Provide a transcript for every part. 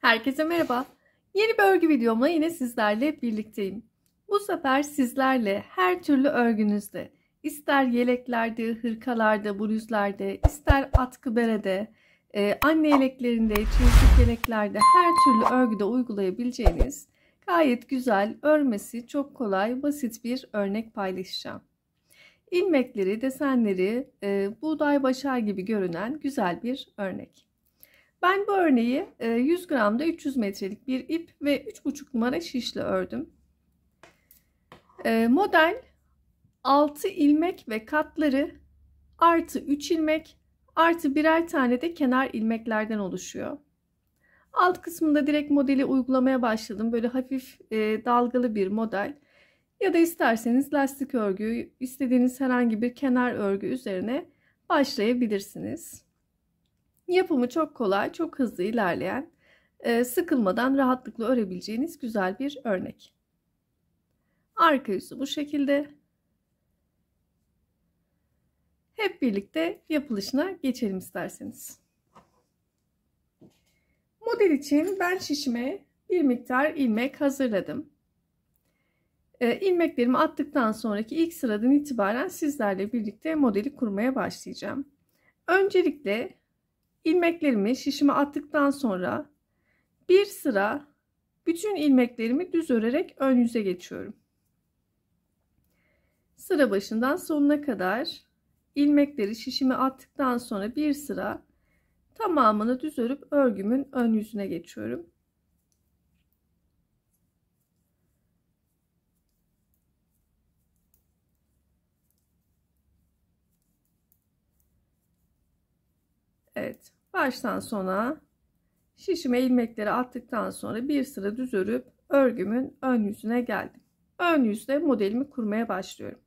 Herkese merhaba. Yeni bir örgü videomla yine sizlerle birlikteyim. Bu sefer sizlerle her türlü örgünüzde, ister yeleklerde, hırkalarda, bluzlarda, ister atkı berede, e, anne yeleklerinde, çizik yeleklerde her türlü örgüde uygulayabileceğiniz gayet güzel, örmesi çok kolay, basit bir örnek paylaşacağım ilmekleri, desenleri e, buğday başağı gibi görünen güzel bir örnek. Ben bu örneği e, 100 gramda 300 metrelik bir ip ve 3,5 numara şişle ördüm. E, model 6 ilmek ve katları artı 3 ilmek artı birer tane de kenar ilmeklerden oluşuyor. Alt kısmında direkt modeli uygulamaya başladım. Böyle hafif e, dalgalı bir model. Ya da isterseniz lastik örgü, istediğiniz herhangi bir kenar örgü üzerine başlayabilirsiniz. Yapımı çok kolay, çok hızlı ilerleyen, e, sıkılmadan rahatlıkla örebileceğiniz güzel bir örnek. Arka yüzü bu şekilde. Hep birlikte yapılışına geçelim isterseniz. Model için ben şişime bir miktar ilmek hazırladım. E, ilmeklerimi attıktan sonraki ilk sıradan itibaren sizlerle birlikte modeli kurmaya başlayacağım. Öncelikle ilmeklerimi şişime attıktan sonra bir sıra bütün ilmeklerimi düz örerek ön yüze geçiyorum. Sıra başından sonuna kadar ilmekleri şişime attıktan sonra bir sıra tamamını düz örüp örgümün ön yüzüne geçiyorum. Evet. Baştan sona şişime ilmekleri attıktan sonra bir sıra düz örüp örgümün ön yüzüne geldim. Ön yüzde modelimi kurmaya başlıyorum.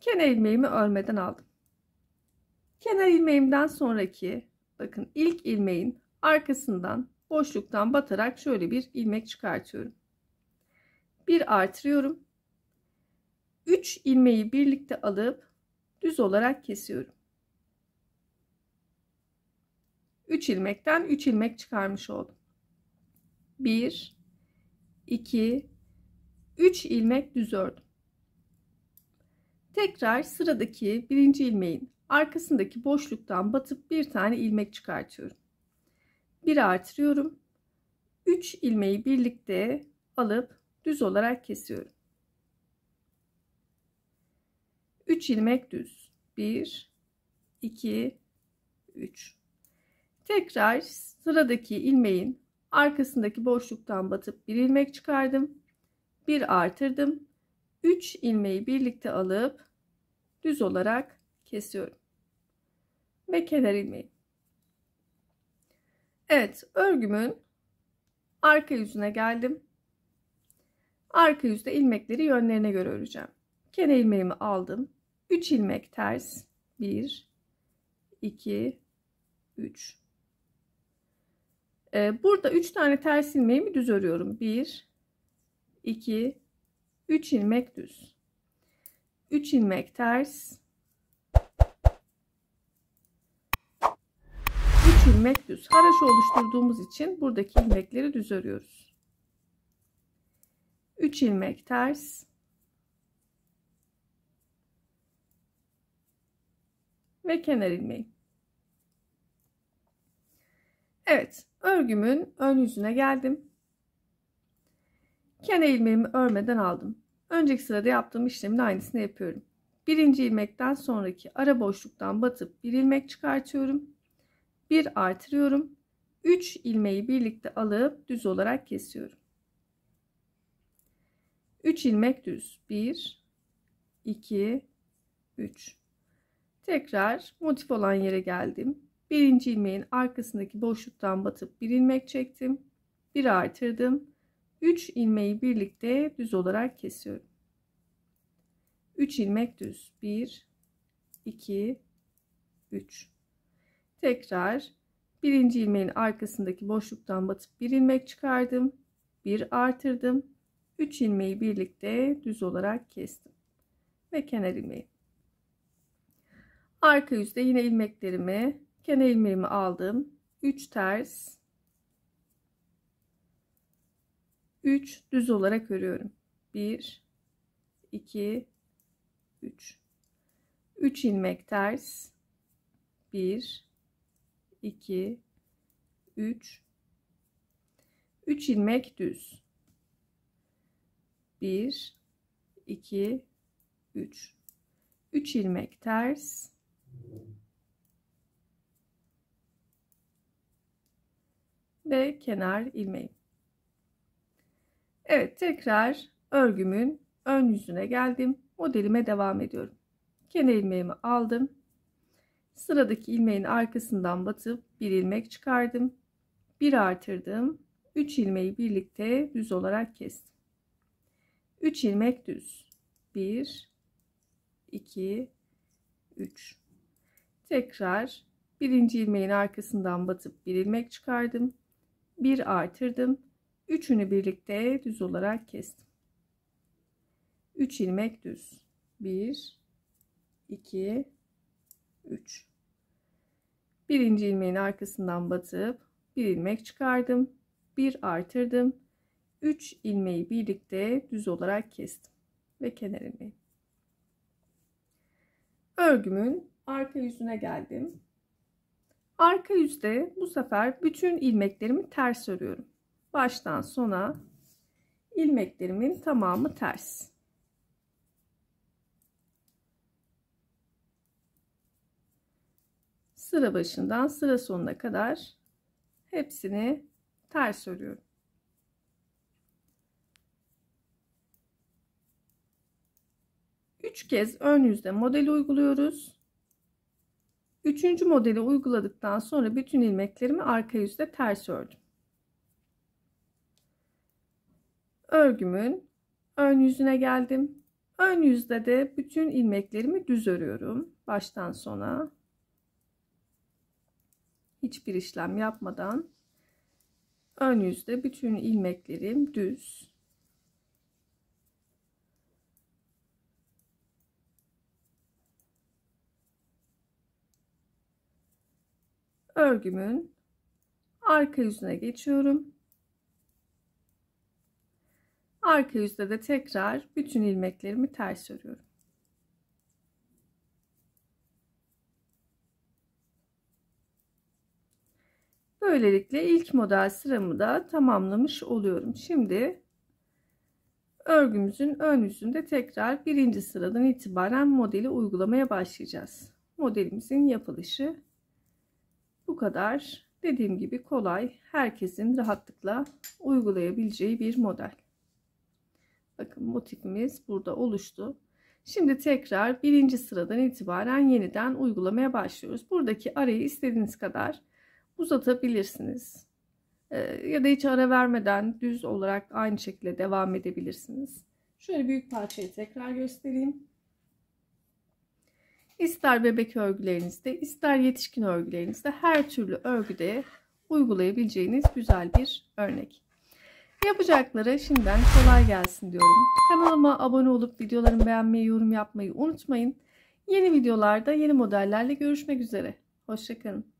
Kenar ilmeğimi örmeden aldım. Kenar ilmeğimden sonraki bakın ilk ilmeğin arkasından boşluktan batarak şöyle bir ilmek çıkartıyorum. Bir artırıyorum. 3 ilmeği birlikte alıp düz olarak kesiyorum. 3 ilmekten 3 ilmek çıkarmış oldum. 1 2 3 ilmek düz ördüm. Tekrar sıradaki birinci ilmeğin arkasındaki boşluktan batıp bir tane ilmek çıkartıyorum. 1 artırıyorum. 3 ilmeği birlikte alıp düz olarak kesiyorum. 3 ilmek düz. 1 2 3 Tekrar sıradaki ilmeğin arkasındaki boşluktan batıp bir ilmek çıkardım. Bir artırdım. 3 ilmeği birlikte alıp düz olarak kesiyorum. Ve kenar ilmeği. Evet, örgümün arka yüzüne geldim. Arka yüzde ilmekleri yönlerine göre öreceğim. Kenar ilmeğimi aldım. 3 ilmek ters. 1 2 3 ee, burada 3 tane ters ilmeği düz örüyorum. 1, 2, 3 ilmek düz. 3 ilmek ters. 3 ilmek düz. Haraşo oluşturduğumuz için buradaki ilmekleri düz örüyoruz. 3 ilmek ters. Ve kenar ilmeği. Evet, örgümün ön yüzüne geldim. Kene ilmeğimi örmeden aldım. Önceki sırada yaptığım işlemin aynısını yapıyorum. Birinci ilmekten sonraki ara boşluktan batıp bir ilmek çıkartıyorum. Bir artırıyorum. 3 ilmeği birlikte alıp düz olarak kesiyorum. 3 ilmek düz. 1 2 3 Tekrar motif olan yere geldim. Birinci ilmeğin arkasındaki boşluktan batıp bir ilmek çektim. Bir artırdım. 3 ilmeği birlikte düz olarak kesiyorum. 3 ilmek düz. 1 2 3. Tekrar birinci ilmeğin arkasındaki boşluktan batıp bir ilmek çıkardım. Bir artırdım. 3 ilmeği birlikte düz olarak kestim. Ve kenar ilmeği. Arka yüzde yine ilmeklerimi kenar ilmeğimi aldım 3 ters 3 düz olarak örüyorum 1 2 3 3 ilmek ters 1 2 3 3 ilmek düz 1 2 3 3 ilmek ters ve kenar ilmeği. Evet tekrar örgümün ön yüzüne geldim. Modelime devam ediyorum. Kenar ilmeğimi aldım. Sıradaki ilmeğin arkasından batıp bir ilmek çıkardım. Bir artırdım. 3 ilmeği birlikte düz olarak kestim. 3 ilmek düz. 1 2 3 Tekrar birinci ilmeğin arkasından batıp bir ilmek çıkardım bir artırdım. Üçünü birlikte düz olarak kestim. 3 ilmek düz. 1 2 3 Birinci ilmeğin arkasından batıp bir ilmek çıkardım. Bir artırdım. 3 ilmeği birlikte düz olarak kestim ve kenar Örgümün arka yüzüne geldim. Arka yüzde bu sefer bütün ilmeklerimi ters örüyorum. Baştan sona ilmeklerimin tamamı ters. Sıra başından sıra sonuna kadar hepsini ters örüyorum. Üç kez ön yüzde model uyguluyoruz. Üçüncü modeli uyguladıktan sonra bütün ilmeklerimi arka yüzde ters ördüm. Örgümün ön yüzüne geldim. Ön yüzde de bütün ilmeklerimi düz örüyorum. Baştan sona. Hiçbir işlem yapmadan ön yüzde bütün ilmeklerim düz. örgümün arka yüzüne geçiyorum. Arka yüzde de tekrar bütün ilmeklerimi ters örüyorum. Böylelikle ilk model sıramı da tamamlamış oluyorum. Şimdi örgümüzün ön yüzünde tekrar birinci sıradan itibaren modeli uygulamaya başlayacağız. Modelimizin yapılışı kadar dediğim gibi kolay herkesin rahatlıkla uygulayabileceği bir model. Bakın motifimiz burada oluştu. Şimdi tekrar birinci sıradan itibaren yeniden uygulamaya başlıyoruz. Buradaki arayı istediğiniz kadar uzatabilirsiniz. Ee, ya da hiç ara vermeden düz olarak aynı şekilde devam edebilirsiniz. Şöyle büyük parçayı tekrar göstereyim. İster bebek örgülerinizde, ister yetişkin örgülerinizde her türlü örgüde uygulayabileceğiniz güzel bir örnek. Yapacaklara şimdiden kolay gelsin diyorum. Kanalıma abone olup videolarımı beğenmeyi, yorum yapmayı unutmayın. Yeni videolarda yeni modellerle görüşmek üzere. Hoşçakalın.